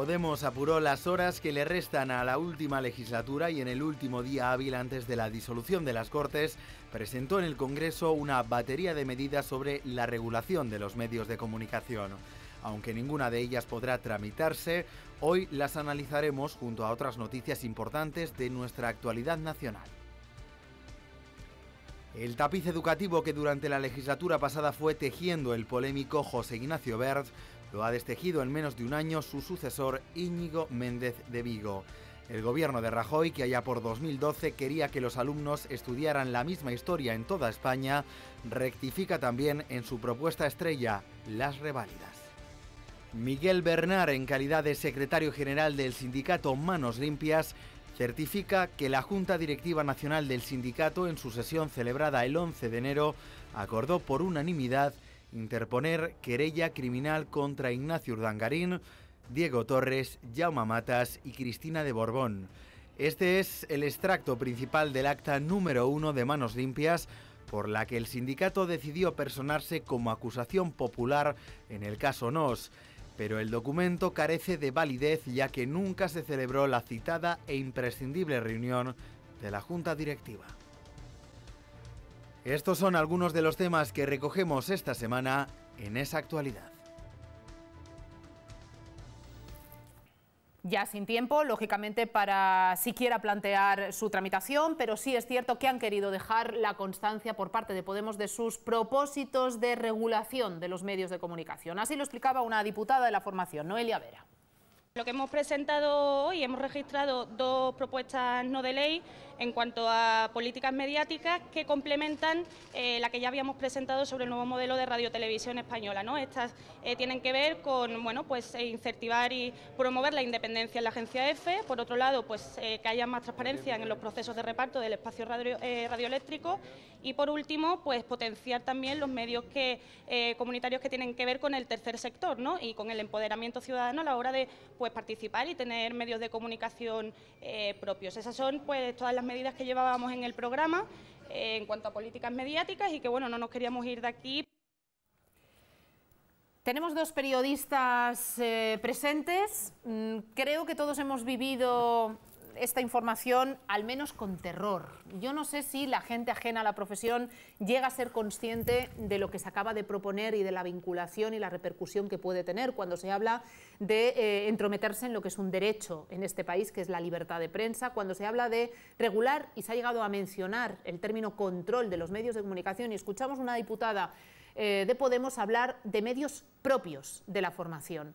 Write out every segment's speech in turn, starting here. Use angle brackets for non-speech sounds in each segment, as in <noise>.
Podemos apuró las horas que le restan a la última legislatura y en el último día hábil antes de la disolución de las Cortes, presentó en el Congreso una batería de medidas sobre la regulación de los medios de comunicación. Aunque ninguna de ellas podrá tramitarse, hoy las analizaremos junto a otras noticias importantes de nuestra actualidad nacional. El tapiz educativo que durante la legislatura pasada fue tejiendo el polémico José Ignacio Bert lo ha destejido en menos de un año su sucesor Íñigo Méndez de Vigo. El gobierno de Rajoy, que allá por 2012 quería que los alumnos estudiaran la misma historia en toda España, rectifica también en su propuesta estrella las reválidas. Miguel Bernard, en calidad de secretario general del sindicato Manos Limpias, certifica que la Junta Directiva Nacional del Sindicato, en su sesión celebrada el 11 de enero, acordó por unanimidad interponer querella criminal contra Ignacio Urdangarín, Diego Torres, Jaume Matas y Cristina de Borbón. Este es el extracto principal del acta número uno de Manos Limpias, por la que el sindicato decidió personarse como acusación popular en el caso NOS. Pero el documento carece de validez ya que nunca se celebró la citada e imprescindible reunión de la Junta Directiva. Estos son algunos de los temas que recogemos esta semana en esa actualidad. ya sin tiempo, lógicamente, para siquiera plantear su tramitación, pero sí es cierto que han querido dejar la constancia por parte de Podemos de sus propósitos de regulación de los medios de comunicación. Así lo explicaba una diputada de la formación, Noelia Vera. Lo que hemos presentado hoy, hemos registrado dos propuestas no de ley en cuanto a políticas mediáticas que complementan eh, la que ya habíamos presentado sobre el nuevo modelo de radiotelevisión española. ¿no? Estas eh, tienen que ver con bueno, pues, eh, incentivar y promover la independencia en la agencia EFE, e. por otro lado, pues, que haya más transparencia en los procesos de reparto del espacio radioeléctrico y, por último, pues, potenciar también los medios comunitarios que tienen que ver con el tercer sector ¿no? y con el empoderamiento ciudadano a la hora de pues participar y tener medios de comunicación eh, propios. Esas son pues todas las medidas que llevábamos en el programa eh, en cuanto a políticas mediáticas y que bueno, no nos queríamos ir de aquí. Tenemos dos periodistas eh, presentes. Mm, creo que todos hemos vivido esta información al menos con terror. Yo no sé si la gente ajena a la profesión llega a ser consciente de lo que se acaba de proponer y de la vinculación y la repercusión que puede tener cuando se habla de eh, entrometerse en lo que es un derecho en este país, que es la libertad de prensa, cuando se habla de regular, y se ha llegado a mencionar el término control de los medios de comunicación, y escuchamos una diputada eh, de Podemos hablar de medios propios de la formación.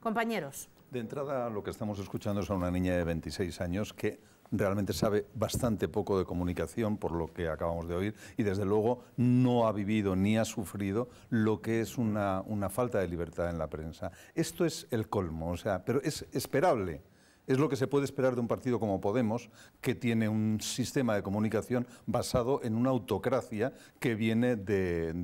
Compañeros, de entrada, lo que estamos escuchando es a una niña de 26 años que realmente sabe bastante poco de comunicación, por lo que acabamos de oír, y desde luego no ha vivido ni ha sufrido lo que es una, una falta de libertad en la prensa. Esto es el colmo, o sea, pero es esperable es lo que se puede esperar de un partido como Podemos, que tiene un sistema de comunicación basado en una autocracia que viene del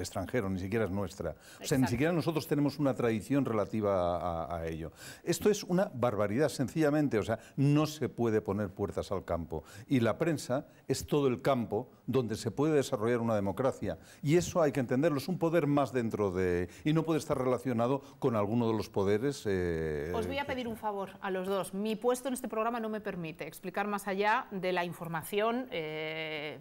extranjero, ni siquiera es nuestra. O sea, ni siquiera nosotros tenemos una tradición relativa a, ello. Esto es una barbaridad, sencillamente. O sea, no se puede poner puertas al campo. Y la prensa es todo el campo donde se puede desarrollar una democracia. Y eso hay que entenderlo. Es un poder más dentro de... Y no puede estar relacionado con alguno de los poderes... Eh, Os voy a pedir un favor a los dos. Mi puesto en este programa no me permite explicar más allá de la información eh,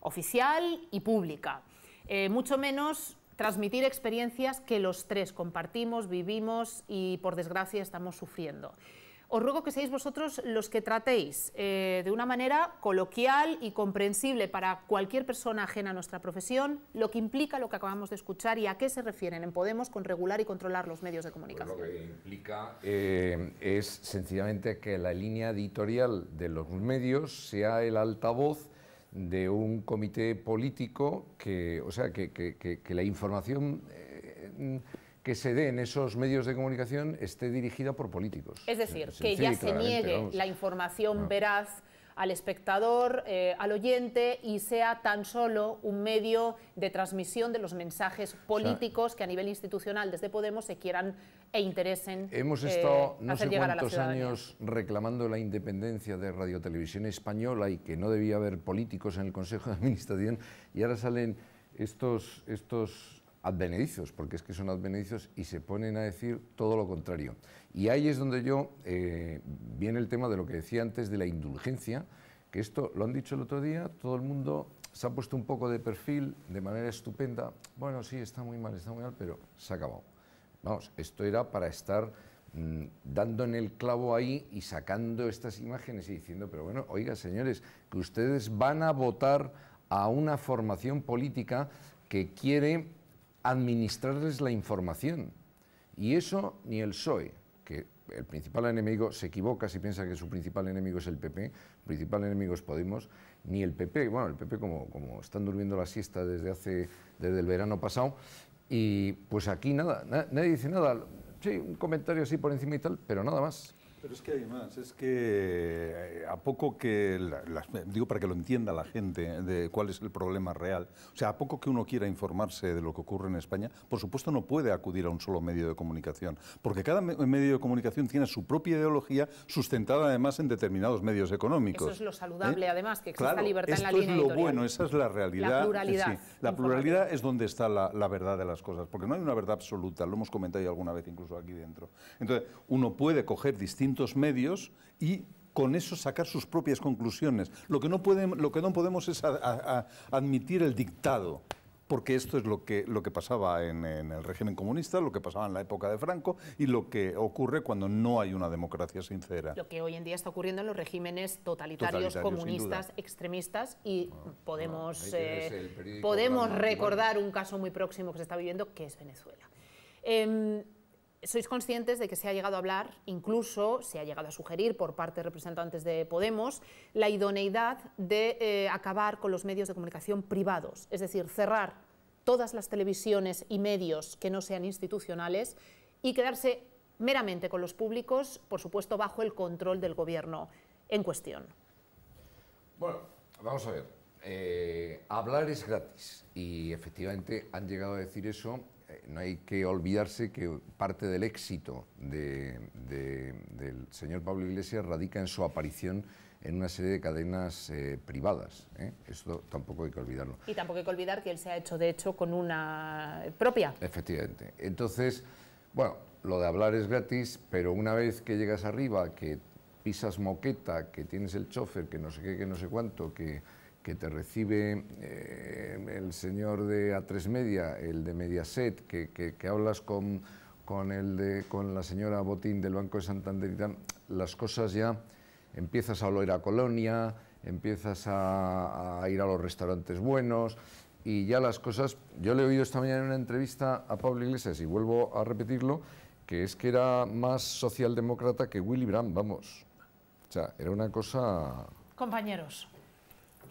oficial y pública, eh, mucho menos transmitir experiencias que los tres compartimos, vivimos y por desgracia estamos sufriendo os ruego que seáis vosotros los que tratéis eh, de una manera coloquial y comprensible para cualquier persona ajena a nuestra profesión lo que implica lo que acabamos de escuchar y a qué se refieren en Podemos con regular y controlar los medios de pues comunicación. lo que implica eh, es sencillamente que la línea editorial de los medios sea el altavoz de un comité político que, o sea, que, la información... Eh, que se dé en esos medios de comunicación esté dirigida por políticos. Es decir, que ya se niegue la información veraz al espectador, eh, al oyente y sea tan solo un medio de transmisión de los mensajes políticos que a nivel institucional desde Podemos se quieran e interesen. Hemos eh, estado no sé cuántos años reclamando la independencia de Radio Española y que no debía haber políticos en el Consejo de Administración y ahora salen estos, estos advenedizos, porque es que son advenedizos y se ponen a decir todo lo contrario. Y ahí es donde yo eh, viene el tema de lo que decía antes de la indulgencia, que esto lo han dicho el otro día, todo el mundo se ha puesto un poco de perfil de manera estupenda, bueno, sí, está muy mal, está muy mal, pero se ha acabado. Vamos, esto era para estar mm, dando en el clavo ahí y sacando estas imágenes y diciendo, pero bueno, oiga señores, que ustedes van a votar a una formación política que quiere administrarles la información. Y eso ni el PSOE, que el principal enemigo se equivoca si piensa que su principal enemigo es el PP, principal enemigo es Podemos, ni el PP, bueno, el PP como, como están durmiendo la siesta desde, hace, desde el verano pasado, y pues aquí nada, nadie dice nada, sí, un comentario así por encima y tal, pero nada más. Pero es que hay más, es que eh, a poco que, digo para que lo entienda la gente, eh, de cuál es el problema real, o sea, a poco que uno quiera informarse de lo que ocurre en España, por supuesto no puede acudir a un solo medio de comunicación, porque cada medio de comunicación tiene su propia ideología sustentada además en determinados medios económicos. Eso es lo saludable ¿Eh? además, que exista libertad en la línea Esto es lo bueno, esa es la realidad. La pluralidad. la pluralidad es donde está la, verdad de las cosas, porque no hay una verdad absoluta, lo hemos comentado alguna vez incluso aquí dentro. Entonces, uno puede coger distintos medios y con eso sacar sus propias conclusiones. Lo que no, pueden, lo que no podemos es admitir el dictado, porque esto es lo que, lo que pasaba en, el régimen comunista, lo que pasaba en la época de Franco y lo que ocurre cuando no hay una democracia sincera. Lo que hoy en día está ocurriendo en los regímenes totalitarios, comunistas, extremistas y ah, podemos, eh, podemos recordar un caso muy próximo que se está viviendo, que es Venezuela. Em, sois conscientes de que se ha llegado a hablar, incluso se ha llegado a sugerir por parte de representantes de Podemos, la idoneidad de eh, acabar con los medios de comunicación privados, es decir, cerrar todas las televisiones y medios que no sean institucionales y quedarse meramente con los públicos, por supuesto, bajo el control del gobierno en cuestión. Bueno, vamos a ver. Eh, hablar es gratis y efectivamente han llegado a decir eso no hay que olvidarse que parte del éxito del señor Pablo Iglesias radica en su aparición en una serie de cadenas eh, privadas. ¿eh? Esto tampoco hay que olvidarlo. Y tampoco hay que olvidar que él se ha hecho, de hecho, con una propia. Efectivamente. Entonces, bueno, lo de hablar es gratis, pero una vez que llegas arriba, que pisas moqueta, que tienes el chofer, que no sé qué, que no sé cuánto, que que te recibe eh, el señor de A3 Media, el de Mediaset, que, que, hablas con, con, el de, con la señora Botín del Banco de Santander las cosas ya empiezas a oler a colonia, empiezas a, a, ir a los restaurantes buenos y ya las cosas... Yo le he oído esta mañana en una entrevista a Pablo Iglesias y vuelvo a repetirlo, que es que era más socialdemócrata que Willy Brandt, vamos. O sea, era una cosa... Compañeros.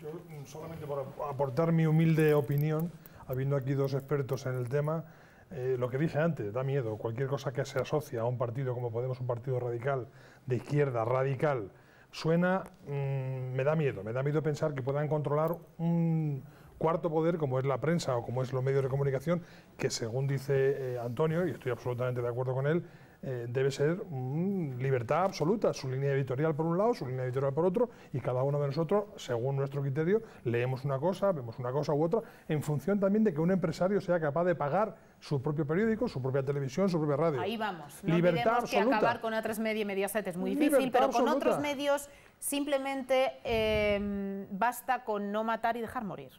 Yo mm, solamente por aportar mi humilde opinión, habiendo aquí dos expertos en el tema, eh, lo que dije antes, da miedo. Cualquier cosa que se asocia a un partido como Podemos, un partido radical, de izquierda, radical, suena, mm, me da miedo. Me da miedo pensar que puedan controlar un cuarto poder como es la prensa o como es los medios de comunicación, que según dice eh, Antonio, y estoy absolutamente de acuerdo con él, eh, debe ser mm, libertad absoluta, su línea editorial por un lado, su línea editorial por otro, y cada uno de nosotros, según nuestro criterio, leemos una cosa, vemos una cosa u otra, en función también de que un empresario sea capaz de pagar su propio periódico, su propia televisión, su propia radio. Ahí vamos. libertad absoluta. que acabar con otras Media y Mediaset es muy difícil, pero con otros medios simplemente eh, basta con no matar y dejar morir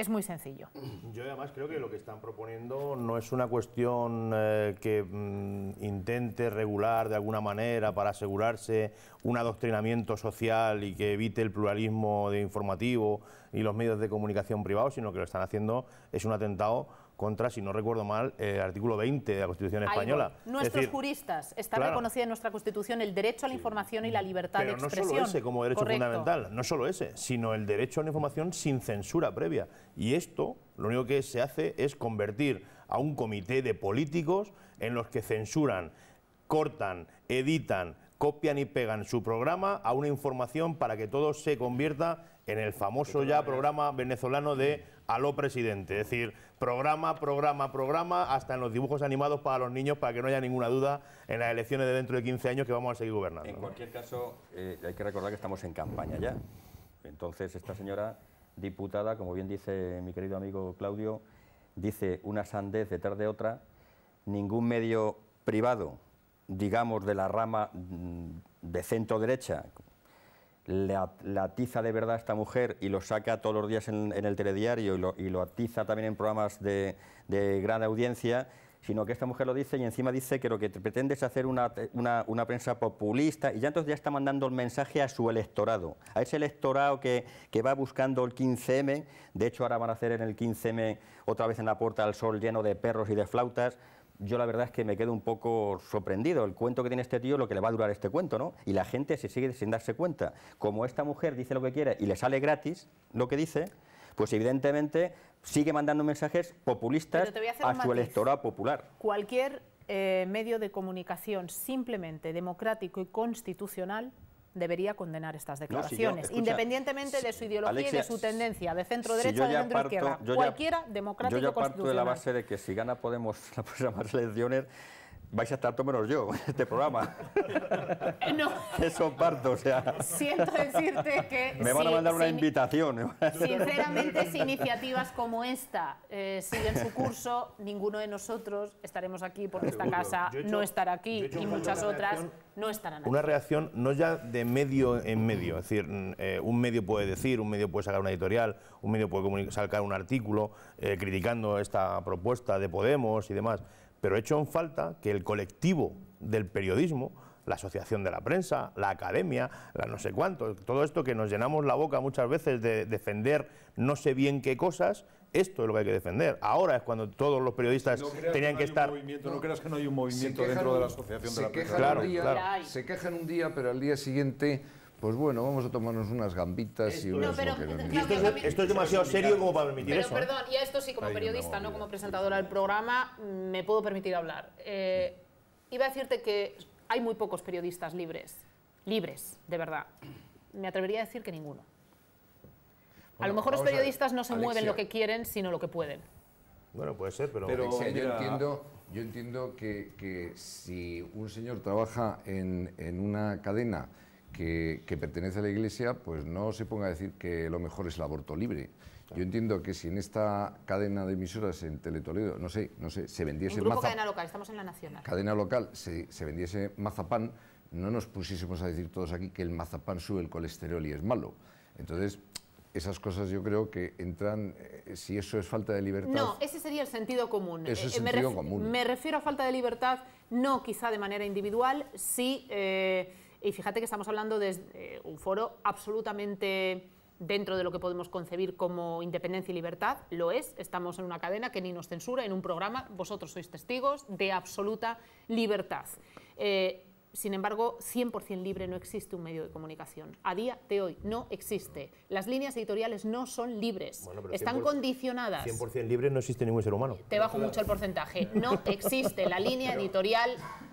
es muy sencillo. <clears throat> Yo además creo que lo que están proponiendo no es una cuestión eh, que mm, intente regular de alguna manera para asegurarse un adoctrinamiento social y que evite el pluralismo de informativo y los medios de comunicación privados, sino que lo están haciendo es un atentado contra, si no recuerdo mal, el eh, artículo 20 de la Constitución española. Nuestros juristas, están claro, en nuestra Constitución el derecho a la información y la libertad de expresión. no solo ese como derecho fundamental, no solo ese, sino el derecho a la información sin censura previa. Y esto lo único que se hace es convertir a un comité de políticos en los que censuran, cortan, editan, copian y pegan su programa a una información para que todo se convierta en el famoso ya programa venezolano de Aló Presidente. Es decir, programa, programa, programa, hasta en los dibujos animados para los niños, para que no haya ninguna duda en las elecciones de dentro de 15 años que vamos a seguir gobernando. En cualquier caso, eh, hay que recordar que estamos en campaña ya. Entonces, esta señora diputada, como bien dice mi querido amigo Claudio, dice una sandez detrás de otra, ningún medio privado, digamos, de la rama mm, de centro-derecha, la, atiza de verdad a esta mujer y lo saca todos los días en, el telediario y lo, atiza también en programas de, gran audiencia, sino que esta mujer lo dice y encima dice que lo que pretende es hacer una, prensa populista y ya entonces ya está mandando el mensaje a su electorado, a ese electorado que, va buscando el 15M, de hecho ahora van a hacer en el 15M otra vez en la Puerta del Sol lleno de perros y de flautas, yo la verdad es que me quedo un poco sorprendido. El cuento que tiene este tío es lo que le va a durar este cuento, ¿no? Y la gente se sigue sin darse cuenta. Como esta mujer dice lo que quiere y le sale gratis lo que dice, pues evidentemente sigue mandando mensajes populistas a, su electorado popular. Cualquier eh, medio de comunicación simplemente democrático y constitucional debería condenar estas declaraciones, independientemente de su ideología y de su tendencia, de centro derecha, de centro izquierda, cualquiera democrático Yo parto de la base de que si gana Podemos las <laughs> próximas elecciones vais a estar todo menos yo en este programa. Eh, no. Eso parto, o sea. Siento decirte que... Me van a mandar una invitación. Sinceramente, si iniciativas como esta eh, siguen su curso, ninguno de nosotros estaremos aquí porque esta casa no estará aquí y muchas otras no estarán aquí. Una reacción no ya de medio en medio, es decir, eh, un medio puede decir, un medio puede sacar una editorial, un medio puede sacar un artículo criticando esta propuesta de Podemos y demás pero he hecho en falta que el colectivo del periodismo, la asociación de la prensa, la academia, la no sé cuánto, todo esto que nos llenamos la boca muchas veces de defender no sé bien qué cosas, esto es lo que hay que defender. Ahora es cuando todos los periodistas tenían que, estar. No, creas que no hay un movimiento dentro de la asociación de la prensa. claro. Se quejan un día, pero al día siguiente pues bueno, vamos a tomarnos unas gambitas y unas pero, esto, es, demasiado serio como para permitir eso. Pero ¿eh? perdón, y esto sí, como periodista, no como presentadora del programa, mm, me puedo permitir hablar. Eh, iba a decirte que hay muy pocos periodistas libres, libres, de verdad. Me atrevería a decir que ninguno. a lo mejor los periodistas no se mueven lo que quieren, sino lo que pueden. Bueno, puede ser, pero... yo entiendo, que, si un señor trabaja en una cadena que, pertenece a la Iglesia, pues no se ponga a decir que lo mejor es el aborto libre. Yo entiendo que si en esta cadena de emisoras en Teletoledo, no sé, no sé, se vendiese en cadena local, estamos en la nacional. Cadena local, se, se vendiese mazapán, no nos pusiésemos a decir todos aquí que el mazapán sube el colesterol y es malo. Entonces, esas cosas yo creo que entran, eh, si eso es falta de libertad... No, ese sería el sentido común. Ese es el eh, sentido me común. Me refiero a falta de libertad, no quizá de manera individual, sí... Si, eh, y fíjate que estamos hablando de eh, un foro absolutamente dentro de lo que podemos concebir como independencia y libertad, lo es, estamos en una cadena que ni nos censura, en un programa, vosotros sois testigos, de absoluta libertad. Eh, sin embargo, 100% libre no existe un medio de comunicación. A día de hoy no existe. Las líneas editoriales no son libres. Están condicionadas. 100% libre no existe ningún ser humano. Te bajo mucho el porcentaje. No existe la línea editorial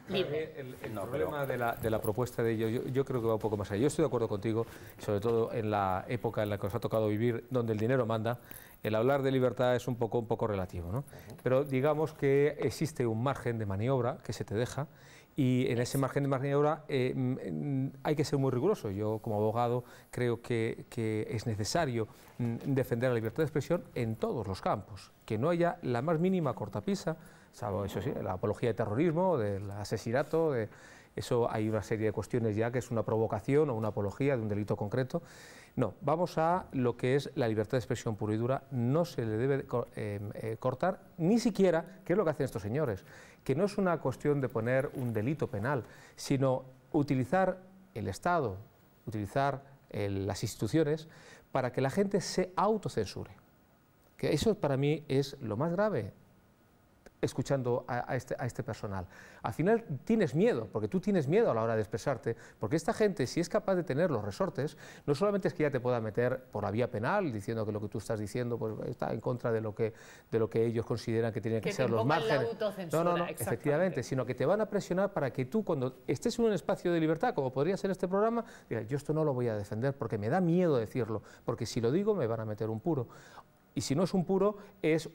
libre. El, problema de, la, propuesta de ellos, yo, creo que va un poco más allá. Yo estoy de acuerdo contigo, sobre todo en la época en la que nos ha tocado vivir, donde el dinero manda. El hablar de libertad es un poco, un poco relativo. Pero digamos que existe un margen de maniobra que se te deja y en ese margen de margen de eh, mm, hay que ser muy riguroso. Yo como abogado creo que, que es necesario mm, defender la libertad de expresión en todos los campos, que no haya la más mínima cortapisa eso sí, la apología de terrorismo, del asesinato, de eso hay una serie de cuestiones ya que es una provocación o una apología de un delito concreto. No, vamos a lo que es la libertad de expresión pura y dura, no se le debe em, eh, cortar ni siquiera, que es lo que hacen estos señores, que no es una cuestión de poner un delito penal, sino utilizar el Estado, utilizar eh, las instituciones para que la gente se autocensure. Que eso para mí es lo más grave, escuchando a, este, a, este, personal. Al final tienes miedo, porque tú tienes miedo a la hora de expresarte, porque esta gente, si es capaz de tener los resortes, no solamente es que ya te pueda meter por la vía penal, diciendo que lo que tú estás diciendo pues, está en contra de lo que, de lo que ellos consideran que tienen que, ser los márgenes. no, no, no, efectivamente, sino que te van a presionar para que tú, cuando estés en un espacio de libertad, como podría ser este programa, digas, yo esto no lo voy a defender porque me da miedo decirlo, porque si lo digo me van a meter un puro. Y si no es un puro, es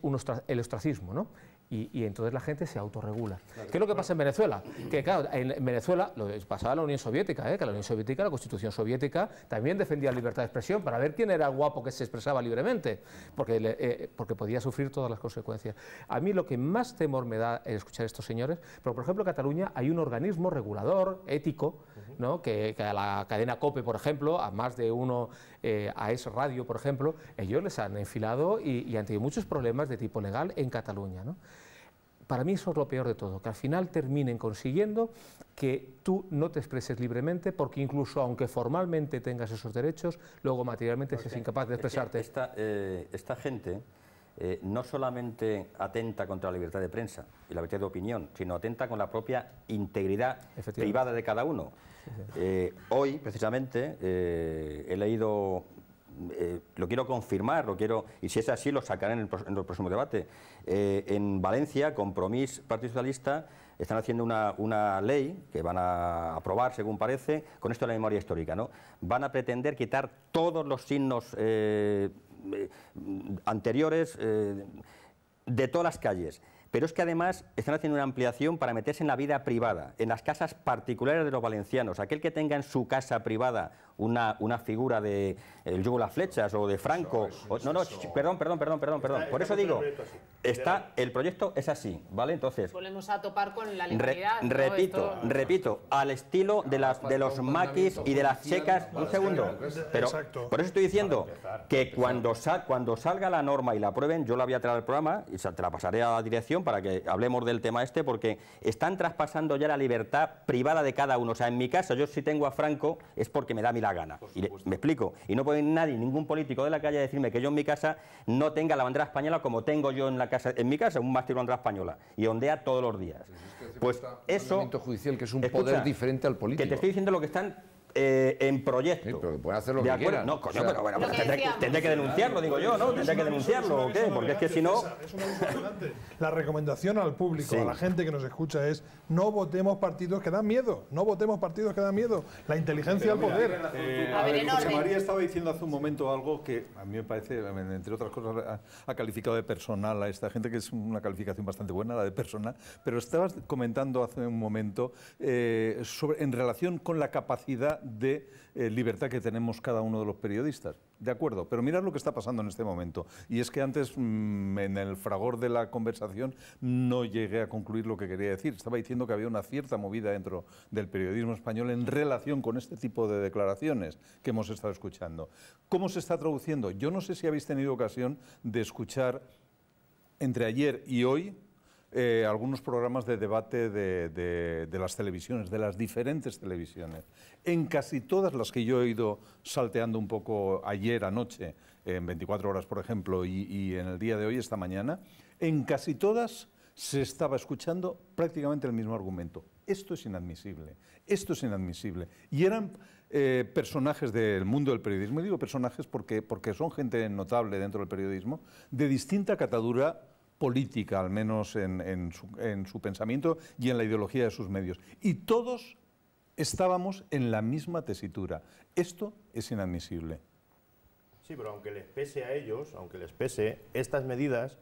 el ostracismo, ¿no? y, entonces la gente se autorregula. ¿Qué es lo que pasa en Venezuela? Que claro, en Venezuela lo pasaba la Unión Soviética, ¿eh? que la Unión Soviética, la Constitución Soviética, también defendía la libertad de expresión para ver quién era el guapo que se expresaba libremente, porque, eh, porque podía sufrir todas las consecuencias. A mí lo que más temor me da es escuchar a estos señores, pero por ejemplo en Cataluña hay un organismo regulador, ético, ¿no? que, a la cadena COPE, por ejemplo, a más de uno, eh, a Es Radio, por ejemplo, ellos les han enfilado y, y han tenido muchos problemas de tipo legal en Cataluña. ¿no? Para mí eso es lo peor de todo, que al final terminen consiguiendo que tú no te expreses libremente, porque incluso aunque formalmente tengas esos derechos, luego materialmente seas incapaz de expresarte. Esta, eh, gente eh, no solamente atenta contra la libertad de prensa y la libertad de opinión, sino atenta con la propia integridad privada de cada uno. Eh, hoy, precisamente, he leído eh, lo quiero confirmar, lo quiero, y si es así lo sacaré en el, próximo debate. Eh, en Valencia, Compromís, Partido Socialista, están haciendo una, ley que van a aprobar, según parece, con esto de la memoria histórica. ¿no? Van a pretender quitar todos los signos eh, anteriores de todas las calles. Pero es que además están haciendo una ampliación para meterse en la vida privada, en las casas particulares de los valencianos. Aquel que tenga en su casa privada una, una figura de el yugo las flechas o de Franco. no, no, perdón, perdón, perdón, perdón, perdón. Por eso digo, está el proyecto es así, ¿vale? Entonces. a con la Repito, repito, al estilo de las de los maquis y de las checas. Un segundo. Pero por eso estoy diciendo que cuando sal, cuando salga la norma y la aprueben, yo la voy a traer al programa y se, te la pasaré a la dirección para que hablemos del tema este, porque están traspasando ya la libertad privada de cada uno. O sea, en mi casa yo si tengo a Franco es porque me da mi la gana. Y me explico. Y no puede nadie, ningún político de la calle, decirme que yo en mi casa no tenga la bandera española como tengo yo en, la casa, en mi casa, un mástil bandera española. Y ondea todos los días. Pues, pues eso. judicial que es un poder diferente al político. Que te estoy diciendo lo que están eh, en proyecto. que No, coño, pero tendré, que denunciarlo, digo yo, ¿no? Tendré que denunciarlo, ¿o qué? Porque es que si no... La recomendación al público, a la gente que nos escucha es no votemos partidos que dan miedo, no votemos partidos que dan miedo. La inteligencia al poder. Eh, María estaba diciendo hace un momento algo que a mí me parece, entre otras cosas, ha calificado de personal a esta gente, que es una calificación bastante buena, la de personal, pero estabas comentando hace un momento eh, sobre, en relación con la capacidad de eh, libertad que tenemos cada uno de los periodistas. De acuerdo, pero mirad lo que está pasando en este momento. Y es que antes, mm, en el fragor de la conversación, no llegué a concluir lo que quería decir. Estaba diciendo que había una cierta movida dentro del periodismo español en relación con este tipo de declaraciones que hemos estado escuchando. ¿Cómo se está traduciendo? Yo no sé si habéis tenido ocasión de escuchar entre ayer y hoy eh, algunos programas de debate de, las televisiones, de las diferentes televisiones. En casi todas las que yo he ido salteando un poco ayer anoche, en 24 horas, por ejemplo, y, en el día de hoy, esta mañana, en casi todas se estaba escuchando prácticamente el mismo argumento. Esto es inadmisible, esto es inadmisible. Y eran eh, personajes del mundo del periodismo, y digo personajes porque, porque son gente notable dentro del periodismo, de distinta catadura política, al menos en, su, pensamiento y en la ideología de sus medios. Y todos estábamos en la misma tesitura. Esto es inadmisible. Sí, pero aunque les pese a ellos, aunque les pese, estas medidas,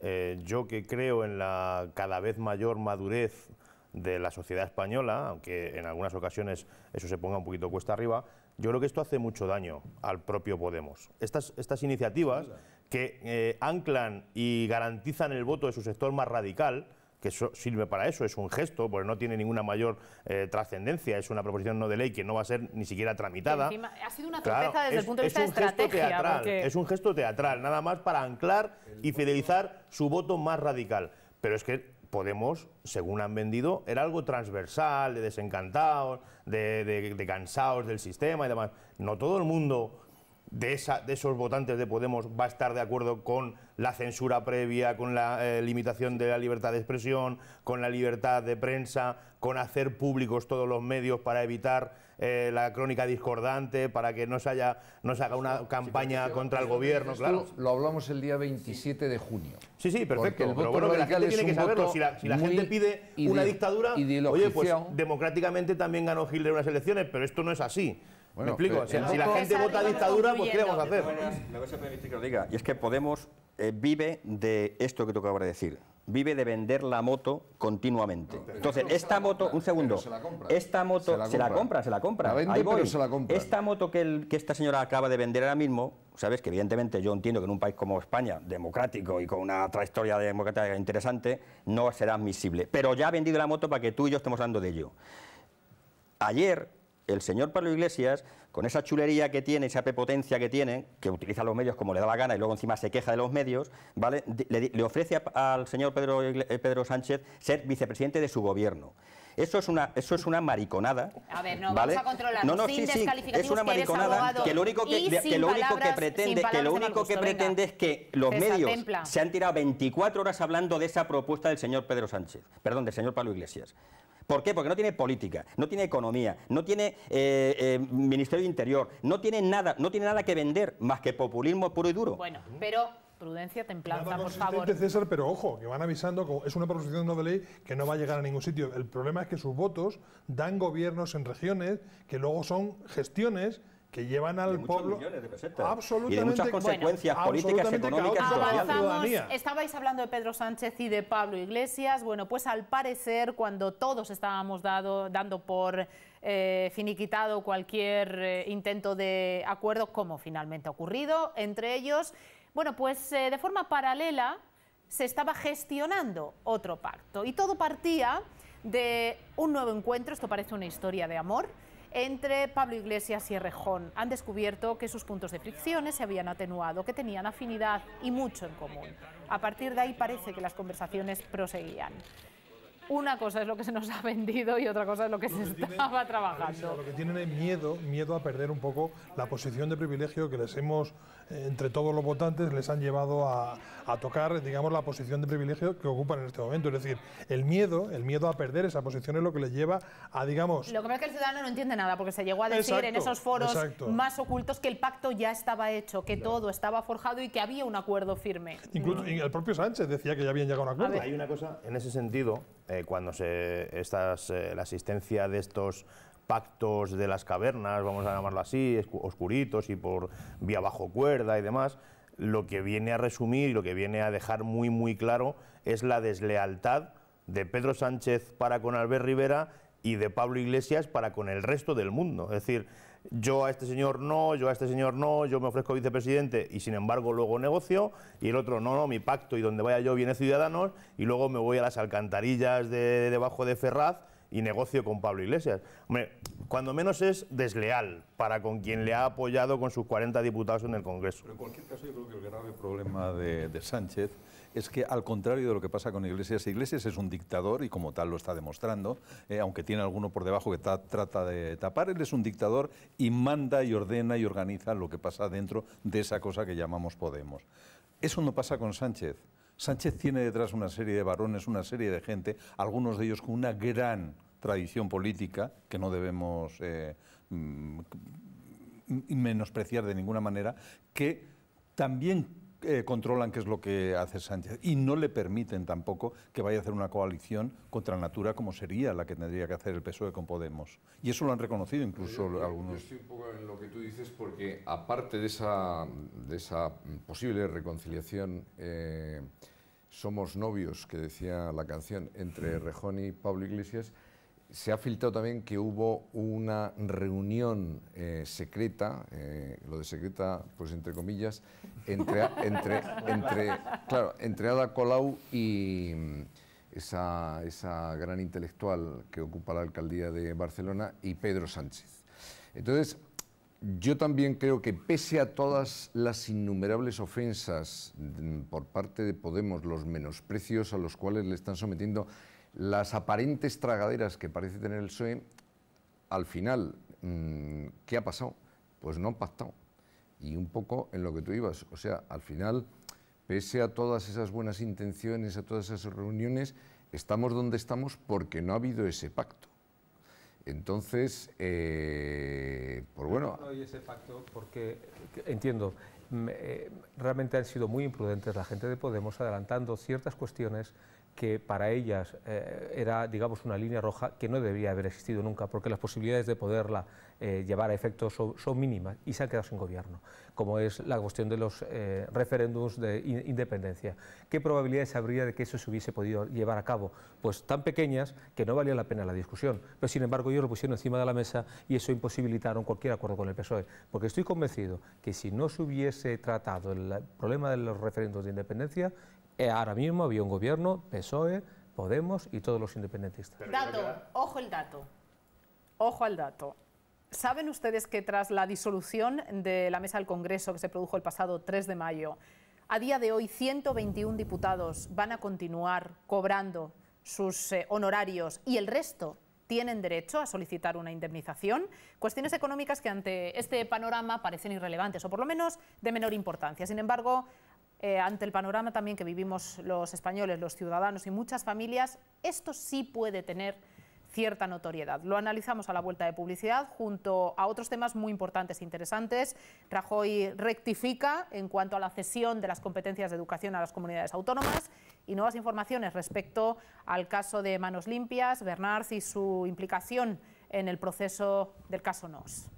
eh, yo que creo en la cada vez mayor madurez de la sociedad española, aunque en algunas ocasiones eso se ponga un poquito cuesta arriba, yo creo que esto hace mucho daño al propio Podemos. Estas, iniciativas que eh, anclan y garantizan el voto de su sector más radical, que sirve para eso, es un gesto, porque no tiene ninguna mayor eh, trascendencia, es una proposición no de ley que no va a ser ni siquiera tramitada. ha sido una claro, desde el punto de vista un gesto Teatral, Es un gesto teatral, nada más para anclar y fidelizar su voto más radical. Pero es que Podemos, según han vendido, era algo transversal, de desencantados, de, cansados del sistema y demás. No todo el mundo de, esos votantes de Podemos va a estar de acuerdo con la censura previa, con la eh, limitación de la libertad de expresión, con la libertad de prensa, con hacer públicos todos los medios para evitar eh, la crónica discordante, para que no se, haya, no haga una campaña contra el gobierno, claro. Lo hablamos el día 27 de junio. Sí, sí, perfecto. pero bueno, la gente tiene que saberlo. Si la, gente pide una dictadura, oye, pues democráticamente también ganó Hitler unas elecciones, pero esto no es así. ¿Me explico? si, la gente vota dictadura, pues ¿qué vamos a hacer? Me voy a permitir que lo diga. Y es que Podemos eh, vive de esto que toca acabas de decir vive de vender la moto continuamente. Entonces, esta moto, un segundo, esta moto se la compra, se la compra. Ahí voy. Esta moto que, el, que esta señora acaba de vender ahora mismo, sabes que evidentemente yo entiendo que en un país como España, democrático y con una trayectoria democrática interesante, no será admisible. Pero ya ha vendido la moto para que tú y yo estemos hablando de ello. Ayer, el señor Pablo Iglesias con esa chulería que tiene, esa prepotencia que tiene, que utiliza los medios como le da la gana y luego encima se queja de los medios, ¿vale? le, ofrece al señor Pedro, eh, Pedro Sánchez ser vicepresidente de su gobierno. Eso es una, eso es mariconada. A ver, no, vamos a controlar. No, no, sí, sí, es una mariconada que, lo único que, lo único que pretende, que lo único que es que los medios se han tirado 24 horas hablando de esa propuesta del señor Pedro Sánchez, perdón, del señor Pablo Iglesias. ¿Por qué? Porque no tiene política, no tiene economía, no tiene eh, eh, Ministerio de Interior, no tiene nada, no tiene nada que vender más que populismo puro y duro. Bueno, pero prudencia, templanza, por favor. César, pero ojo, que van avisando, es una proposición no de ley que no va a llegar a ningún sitio. El problema es que sus votos dan gobiernos en regiones que luego son gestiones que llevan al pueblo absolutamente y muchas consecuencias políticas y económicas Estabais hablando de Pedro Sánchez y de Pablo Iglesias. Bueno, pues al parecer cuando todos estábamos dando por eh, finiquitado cualquier eh, intento de acuerdo, como finalmente ha ocurrido entre ellos, bueno, pues eh, de forma paralela se estaba gestionando otro pacto y todo partía de un nuevo encuentro. Esto parece una historia de amor entre Pablo Iglesias y Rejón. Han descubierto que sus puntos de fricciones se habían atenuado, que tenían afinidad y mucho en común. A partir de ahí parece que las conversaciones proseguían una cosa es lo que se nos ha vendido y otra cosa es lo que se estaba trabajando. Lo que tienen es miedo, miedo a perder un poco la posición de privilegio que les hemos entre todos los votantes les han llevado a, tocar, digamos, la posición de privilegio que ocupan en este momento. Es decir, el miedo, el miedo a perder esa posición es lo que les lleva a, digamos... Lo que pasa es que el ciudadano no entiende nada, porque se llegó a decir en esos foros más ocultos que el pacto ya estaba hecho, que todo estaba forjado y que había un acuerdo firme. Incluso el propio Sánchez decía que ya habían llegado a un acuerdo. Hay una cosa, en ese sentido, eh, cuando se, estas, eh, la asistencia de estos pactos de las cavernas, vamos a llamarlo así, oscuritos y por vía bajo cuerda y demás, lo que viene a resumir y lo que viene a dejar muy, muy claro es la deslealtad de Pedro Sánchez para con Albert Rivera y de Pablo Iglesias para con el resto del mundo. Es decir, yo a este señor no, yo a este señor no, yo me ofrezco vicepresidente y sin embargo luego negocio, y el otro no, no, mi pacto y donde vaya yo viene Ciudadanos, y luego me voy a las alcantarillas de debajo de Ferraz y negocio con Pablo Iglesias. cuando menos es desleal para con quien le ha apoyado con sus 40 diputados en el Congreso. en cualquier caso, yo creo que el grave problema de, Sánchez es que, al contrario de lo que pasa con Iglesias, Iglesias es un dictador y como tal lo está demostrando, eh, aunque tiene alguno por debajo que trata de tapar, él es un dictador y manda y ordena y organiza lo que pasa dentro de esa cosa que llamamos Podemos. Eso no pasa con Sánchez. Sánchez tiene detrás una serie de varones, una serie de gente, algunos de ellos con una gran tradición política que no debemos eh, mm, menospreciar de ninguna manera, que también eh, controlan qué es lo que hace Sánchez y no le permiten tampoco que vaya a hacer una coalición contra Natura como sería la que tendría que hacer el PSOE con Podemos. Y eso lo han reconocido incluso algunos. Yo estoy un poco en lo que tú dices porque aparte de esa, esa posible reconciliación, eh, somos novios, que decía la canción, entre Rejón y Pablo Iglesias, se ha filtrado también que hubo una reunión eh, secreta, eh, lo de secreta, pues entre comillas, entre, entre, entre, claro, entre Ada Colau y mm, esa, esa gran intelectual que ocupa la alcaldía de Barcelona y Pedro Sánchez. Entonces, yo también creo que pese a todas las innumerables ofensas mm, por parte de Podemos, los menosprecios a los cuales le están sometiendo, las aparentes tragaderas que parece tener el PSOE, al final, mm, ¿qué ha pasado? Pues no han pactado. Y un poco en lo que tú ibas. O sea, al final, pese a todas esas buenas intenciones, a todas esas reuniones, estamos donde estamos porque no ha habido ese pacto. Entonces, eh, por pues bueno... No hay ese pacto porque, entiendo, eh, realmente han sido muy imprudentes la gente de Podemos adelantando ciertas cuestiones que para ellas eh, era, digamos, una línea roja que no debería haber existido nunca, porque las posibilidades de poderla eh, llevar a efecto son, mínimas y se han quedado sin gobierno, como es la cuestión de los eh, referéndums de independencia. ¿Qué probabilidades habría de que eso se hubiese podido llevar a cabo? Pues tan pequeñas que no valía la pena la discusión, pero sin embargo ellos lo pusieron encima de la mesa y eso imposibilitaron cualquier acuerdo con el PSOE, porque estoy convencido que si no se hubiese tratado el problema de los referéndums de independencia, eh, ahora mismo había un gobierno, PSOE, Podemos y todos los independentistas. Dato, ojo el dato. Ojo al dato. ¿Saben ustedes que tras la disolución de la mesa del Congreso que se produjo el pasado 3 de mayo, a día de hoy 121 diputados van a continuar cobrando sus eh, honorarios y el resto tienen derecho a solicitar una indemnización, cuestiones económicas que ante este panorama parecen irrelevantes o por lo menos de menor importancia. Sin embargo, eh, ante el panorama también que vivimos los españoles, los ciudadanos y muchas familias, esto sí puede tener cierta notoriedad. Lo analizamos a la vuelta de publicidad junto a otros temas muy importantes e interesantes. Rajoy rectifica en cuanto a la cesión de las competencias de educación a las comunidades autónomas y nuevas informaciones respecto al caso de Manos Limpias, Bernard y su implicación en el proceso del caso NOS.